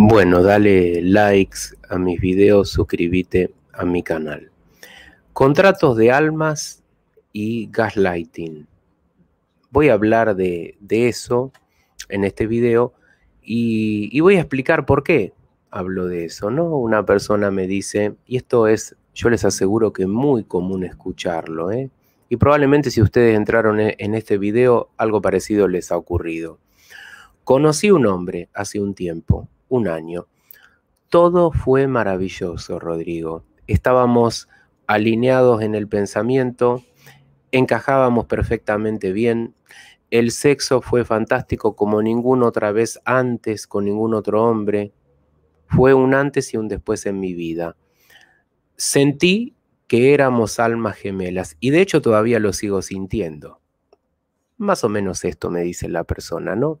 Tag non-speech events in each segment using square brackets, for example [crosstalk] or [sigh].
Bueno, dale likes a mis videos, suscríbete a mi canal. Contratos de almas y gaslighting. Voy a hablar de, eso en este video y, voy a explicar por qué hablo de eso, ¿no? Una persona me dice, y esto es, yo les aseguro que es muy común escucharlo, ¿eh? Y probablemente si ustedes entraron e, en este video, algo parecido les ha ocurrido. Conocí un hombre hace un tiempo un año. Todo fue maravilloso, Rodrigo. Estábamos alineados en el pensamiento, encajábamos perfectamente bien, el sexo fue fantástico como ninguna otra vez antes con ningún otro hombre. Fue un antes y un después en mi vida. Sentí que éramos almas gemelas y de hecho todavía lo sigo sintiendo. Más o menos esto me dice la persona, ¿no?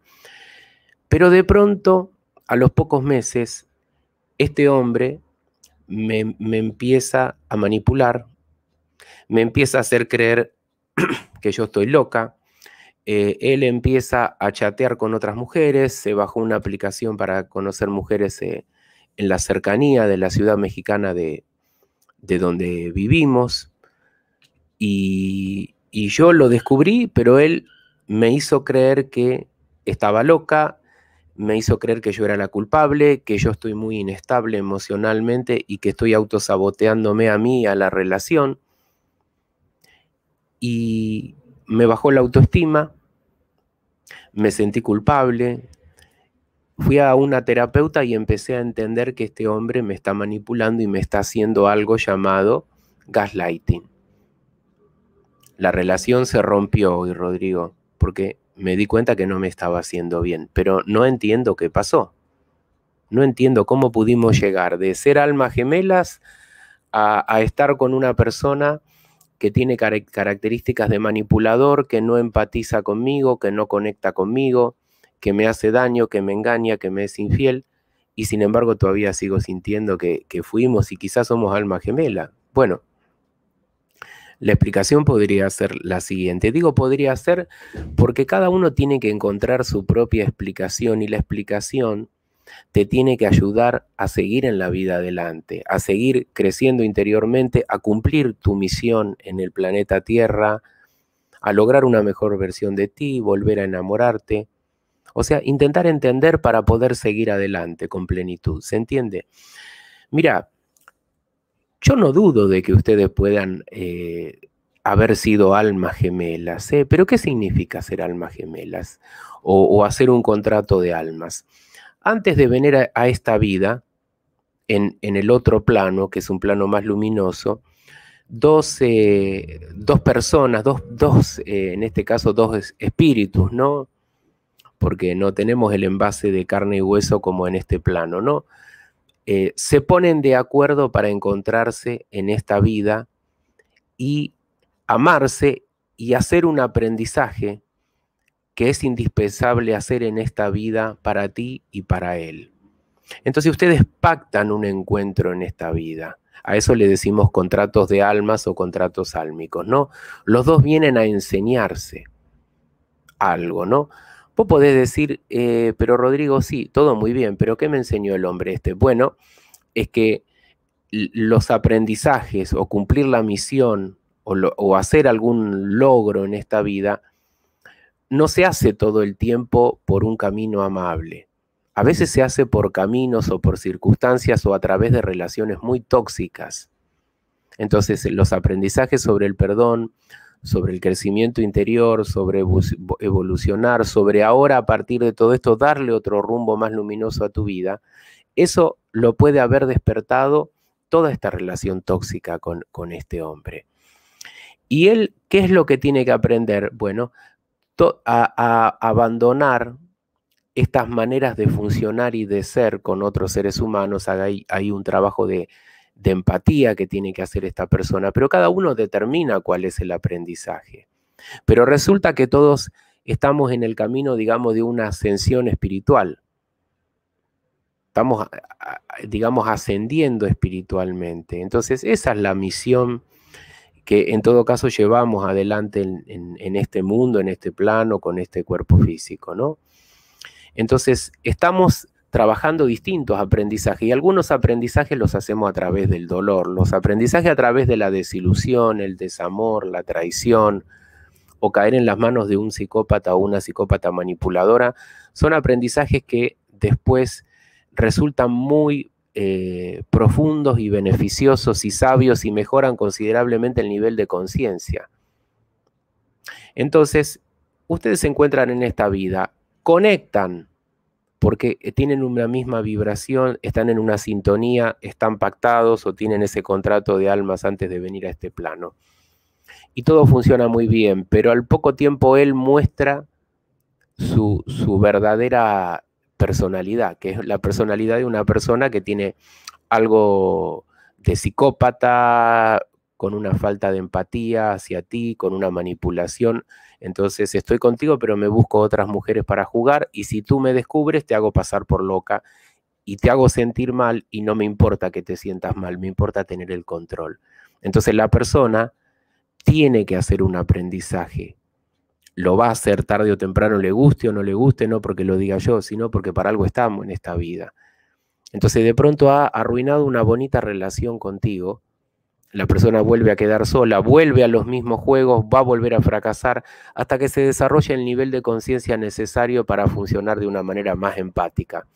Pero de pronto a los pocos meses, este hombre me, empieza a manipular, me empieza a hacer creer [clears throat] que yo estoy loca, eh, él empieza a chatear con otras mujeres, se bajó una aplicación para conocer mujeres eh, en la cercanía de la ciudad mexicana de, de donde vivimos. y, yo lo descubrí, pero él me hizo creer que estaba loca, me hizo creer que yo era la culpable, que yo estoy muy inestable emocionalmente y que estoy autosaboteándome a mí, a la relación. Y me bajó la autoestima, me sentí culpable. Fui a una terapeuta y empecé a entender que este hombre me está manipulando y me está haciendo algo llamado gaslighting. La relación se rompió hoy, Rodrigo, porque me di cuenta que no me estaba haciendo bien, pero no entiendo qué pasó. No entiendo cómo pudimos llegar de ser almas gemelas a, estar con una persona que tiene características de manipulador, que no empatiza conmigo, que no conecta conmigo, que me hace daño, que me engaña, que me es infiel, y sin embargo todavía sigo sintiendo que, que fuimos y quizás somos almas gemela. Bueno, la explicación podría ser la siguiente. Digo podría ser porque cada uno tiene que encontrar su propia explicación y la explicación te tiene que ayudar a seguir en la vida adelante, a seguir creciendo interiormente, a cumplir tu misión en el planeta Tierra, a lograr una mejor versión de ti, volver a enamorarte. O sea, intentar entender para poder seguir adelante con plenitud. ¿Se entiende? Mira, yo no dudo de que ustedes puedan eh, haber sido almas gemelas, ¿eh? pero ¿qué significa ser almas gemelas o, hacer un contrato de almas? Antes de venir a, esta vida, en, el otro plano, que es un plano más luminoso, dos, eh, dos personas, dos, dos eh, en este caso, dos espíritus, ¿no? Porque no tenemos el envase de carne y hueso como en este plano, ¿no? Eh, se ponen de acuerdo para encontrarse en esta vida y amarse y hacer un aprendizaje que es indispensable hacer en esta vida para ti y para él. Entonces ustedes pactan un encuentro en esta vida. A eso le decimos contratos de almas o contratos álmicos, ¿no? Los dos vienen a enseñarse algo, ¿no? Vos podés decir, eh, pero Rodrigo, sí, todo muy bien, pero ¿qué me enseñó el hombre este? Bueno, es que los aprendizajes o cumplir la misión o hacer algún logro en esta vida no se hace todo el tiempo por un camino amable. A veces se hace por caminos o por circunstancias o a través de relaciones muy tóxicas. Entonces, los aprendizajes sobre el perdón, sobre el crecimiento interior, sobre evolucionar, sobre ahora a partir de todo esto darle otro rumbo más luminoso a tu vida, eso lo puede haber despertado toda esta relación tóxica con, con este hombre. ¿Y él qué es lo que tiene que aprender? Bueno, a, abandonar estas maneras de funcionar y de ser con otros seres humanos, hay un trabajo de de empatía que tiene que hacer esta persona, pero cada uno determina cuál es el aprendizaje. Pero resulta que todos estamos en el camino, digamos, de una ascensión espiritual. Estamos, digamos, ascendiendo espiritualmente. Entonces, esa es la misión que en todo caso llevamos adelante en, este mundo, en este plano, con este cuerpo físico, ¿no? Entonces, estamos trabajando distintos aprendizajes y algunos aprendizajes los hacemos a través del dolor, los aprendizajes a través de la desilusión, el desamor, la traición o caer en las manos de un psicópata o una psicópata manipuladora, son aprendizajes que después resultan muy eh, profundos y beneficiosos y sabios y mejoran considerablemente el nivel de conciencia. Entonces, ustedes se encuentran en esta vida, conectan porque eh, tienen una misma vibración, están en una sintonía, están pactados o tienen ese contrato de almas antes de venir a este plano. Y todo funciona muy bien, pero al poco tiempo él muestra su, verdadera personalidad, que es la personalidad de una persona que tiene algo de psicópata, con una falta de empatía hacia ti, con una manipulación entonces estoy contigo, pero me busco otras mujeres para jugar y si tú me descubres te hago pasar por loca y te hago sentir mal y no me importa que te sientas mal, me importa tener el control. Entonces la persona tiene que hacer un aprendizaje. Lo va a hacer tarde o temprano, le guste o no le guste, no porque lo diga yo, sino porque para algo estamos en esta vida. Entonces de pronto ha arruinado una bonita relación contigo la persona vuelve a quedar sola, vuelve a los mismos juegos, va a volver a fracasar hasta que se desarrolle el nivel de conciencia necesario para funcionar de una manera más empática.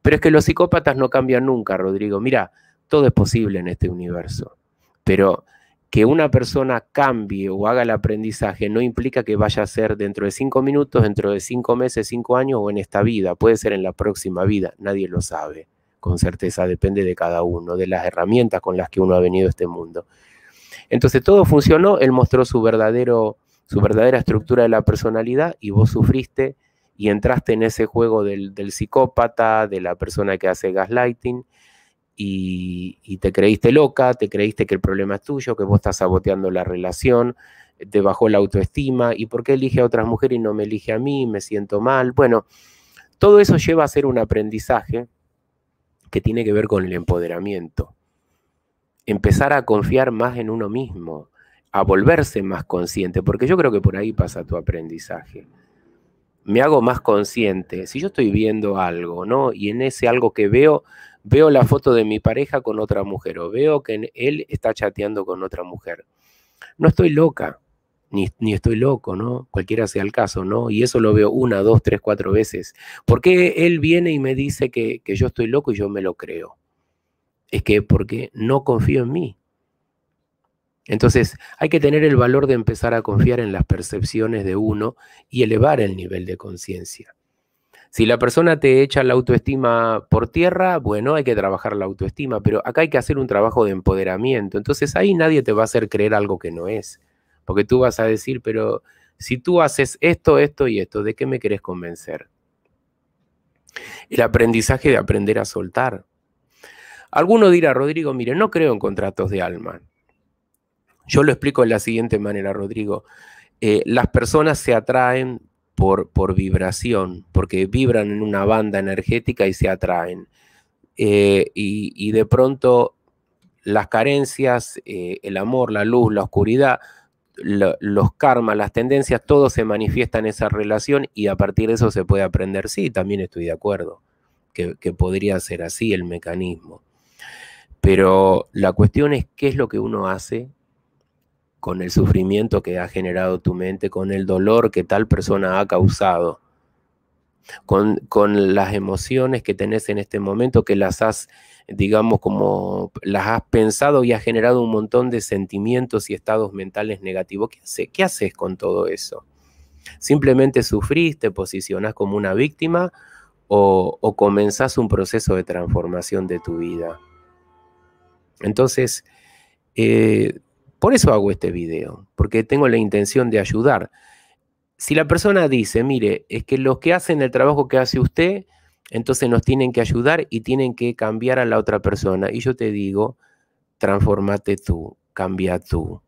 Pero es que los psicópatas no cambian nunca, Rodrigo. Mira, todo es posible en este universo, pero que una persona cambie o haga el aprendizaje no implica que vaya a ser dentro de cinco minutos, dentro de cinco meses, cinco años o en esta vida. Puede ser en la próxima vida, nadie lo sabe con certeza, depende de cada uno, de las herramientas con las que uno ha venido a este mundo. Entonces todo funcionó, él mostró su, verdadero, su verdadera estructura de la personalidad y vos sufriste y entraste en ese juego del, psicópata, de la persona que hace gaslighting y, y, te creíste loca, te creíste que el problema es tuyo, que vos estás saboteando la relación, te bajó la autoestima y por qué elige a otras mujeres y no me elige a mí, me siento mal. Bueno, todo eso lleva a ser un aprendizaje que tiene que ver con el empoderamiento. Empezar a confiar más en uno mismo, a volverse más consciente, porque yo creo que por ahí pasa tu aprendizaje. Me hago más consciente. Si yo estoy viendo algo, ¿no? Y en ese algo que veo, veo la foto de mi pareja con otra mujer o veo que él está chateando con otra mujer. No estoy loca, ni, estoy loco, ¿no? Cualquiera sea el caso, ¿no? Y eso lo veo una, dos, tres, cuatro veces. ¿Por qué él viene y me dice que, que yo estoy loco y yo me lo creo? Es que porque no confío en mí. Entonces hay que tener el valor de empezar a confiar en las percepciones de uno y elevar el nivel de conciencia. Si la persona te echa la autoestima por tierra, bueno, hay que trabajar la autoestima, pero acá hay que hacer un trabajo de empoderamiento. Entonces ahí nadie te va a hacer creer algo que no es. Porque tú vas a decir, pero si tú haces esto, esto y esto, ¿de qué me querés convencer? El aprendizaje de aprender a soltar. Alguno dirá, Rodrigo, mire, no creo en contratos de alma. Yo lo explico de la siguiente manera, Rodrigo. Eh, las personas se atraen por, por, vibración, porque vibran en una banda energética y se atraen. Eh, y, de pronto las carencias, eh, el amor, la luz, la oscuridad, los karmas, las tendencias, todo se manifiesta en esa relación y a partir de eso se puede aprender. Sí, también estoy de acuerdo que podría ser así el mecanismo. Pero la cuestión es qué es lo que uno hace con el sufrimiento que ha generado tu mente, con el dolor que tal persona ha causado con, las emociones que tenés en este momento, que las has, digamos, como las has pensado y has generado un montón de sentimientos y estados mentales negativos. ¿Qué, qué haces con todo eso? ¿Simplemente sufrís, te posicionás como una víctima o, o comenzás un proceso de transformación de tu vida? Entonces, eh, por eso hago este video, porque tengo la intención de ayudar si la persona dice, mire, es que los que hacen el trabajo que hace usted, entonces nos tienen que ayudar y tienen que cambiar a la otra persona. Y yo te digo, transformate tú, cambia tú,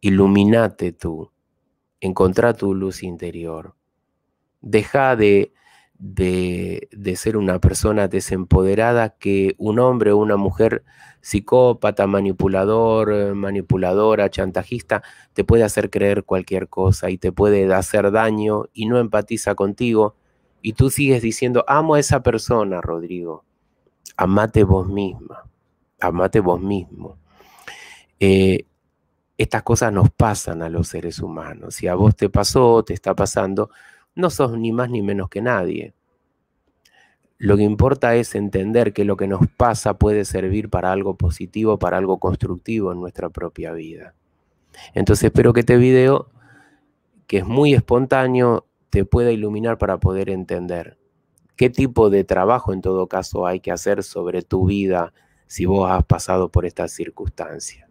iluminate tú, encontrá tu luz interior. Deja de de, ser una persona desempoderada que un hombre o una mujer psicópata, manipulador, eh, manipuladora, chantajista, te puede hacer creer cualquier cosa y te puede hacer daño y no empatiza contigo. Y tú sigues diciendo, amo a esa persona, Rodrigo. Amate vos misma, amate vos mismo. Eh, estas cosas nos pasan a los seres humanos. Si a vos te pasó, te está pasando, no sos ni más ni menos que nadie. Lo que importa es entender que lo que nos pasa puede servir para algo positivo, para algo constructivo en nuestra propia vida. Entonces espero que este video, que es muy espontáneo, te pueda iluminar para poder entender qué tipo de trabajo en todo caso hay que hacer sobre tu vida si vos has pasado por estas circunstancias.